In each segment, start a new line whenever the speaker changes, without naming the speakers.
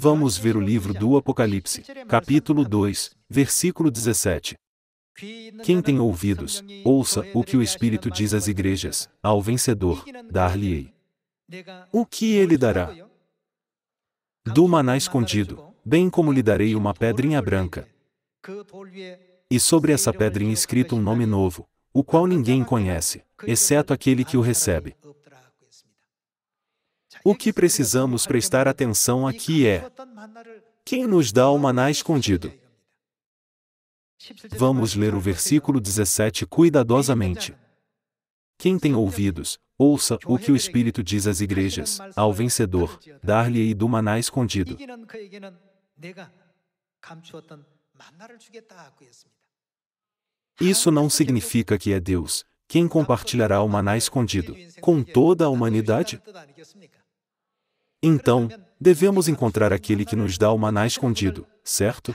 Vamos ver o livro do Apocalipse, capítulo 2, versículo 17. Quem tem ouvidos, ouça o que o Espírito diz às igrejas, ao vencedor, dar-lhe-ei. O que ele dará? Do maná escondido, bem como lhe darei uma pedrinha branca. E sobre essa pedrinha escrito um nome novo, o qual ninguém conhece, exceto aquele que o recebe. O que precisamos prestar atenção aqui é quem nos dá o maná escondido. Vamos ler o versículo 17 cuidadosamente. Quem tem ouvidos, ouça o que o Espírito diz às igrejas, ao vencedor, dar-lhe-ei do maná escondido. Isso não significa que é Deus, quem compartilhará o maná escondido com toda a humanidade? Então, devemos encontrar aquele que nos dá o maná escondido, certo?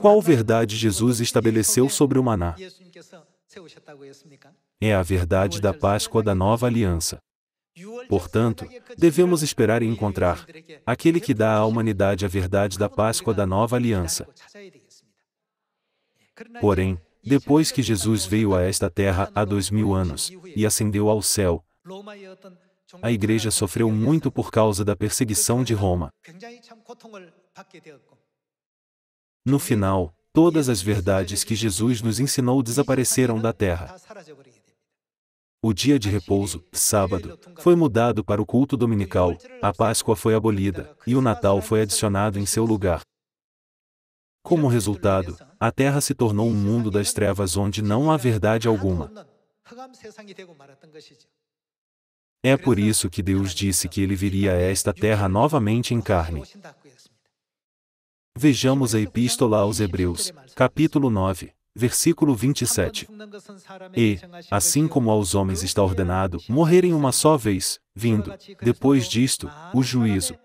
Qual verdade Jesus estabeleceu sobre o maná? É a verdade da Páscoa da nova aliança. Portanto, devemos esperar e encontrar aquele que dá à humanidade a verdade da Páscoa da nova aliança. Porém, depois que Jesus veio a esta terra há dois mil anos e ascendeu ao céu, a igreja sofreu muito por causa da perseguição de Roma. No final, todas as verdades que Jesus nos ensinou desapareceram da terra. O dia de repouso, sábado, foi mudado para o culto dominical, a Páscoa foi abolida, e o Natal foi adicionado em seu lugar. Como resultado, a terra se tornou um mundo das trevas onde não há verdade alguma. É por isso que Deus disse que ele viria a esta terra novamente em carne. Vejamos a Epístola aos Hebreus, capítulo 9, versículo 27. E, assim como aos homens está ordenado morrerem uma só vez, vindo, depois disto, o juízo.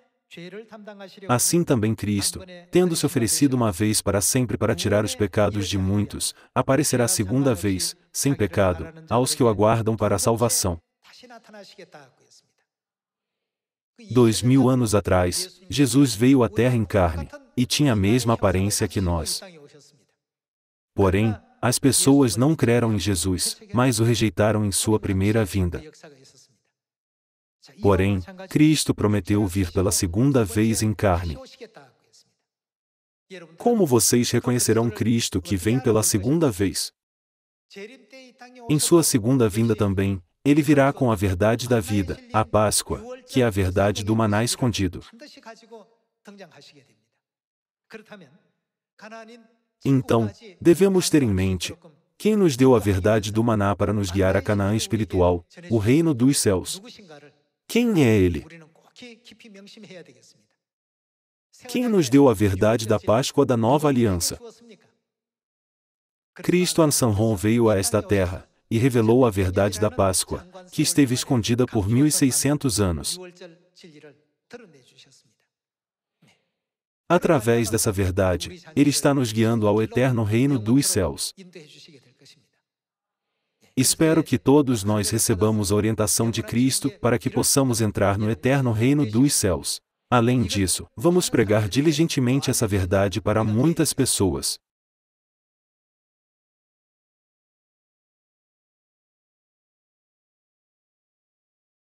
Assim também Cristo, tendo se oferecido uma vez para sempre para tirar os pecados de muitos, aparecerá segunda vez, sem pecado, aos que o aguardam para a salvação. Dois mil anos atrás, Jesus veio à Terra em carne, e tinha a mesma aparência que nós. Porém, as pessoas não creram em Jesus, mas o rejeitaram em sua primeira vinda. Porém, Cristo prometeu vir pela segunda vez em carne. Como vocês reconhecerão Cristo que vem pela segunda vez? Em sua segunda vinda também, ele virá com a verdade da vida, a Páscoa, que é a verdade do maná escondido. Então, devemos ter em mente quem nos deu a verdade do maná para nos guiar a Canaã espiritual, o reino dos céus. Quem é ele? Quem nos deu a verdade da Páscoa da nova aliança? Cristo Ansanron veio a esta terra e revelou a verdade da Páscoa, que esteve escondida por 1600 anos. Através dessa verdade, Ele está nos guiando ao eterno reino dos céus. Espero que todos nós recebamos a orientação de Cristo para que possamos entrar no eterno reino dos céus. Além disso, vamos pregar diligentemente essa verdade para muitas pessoas,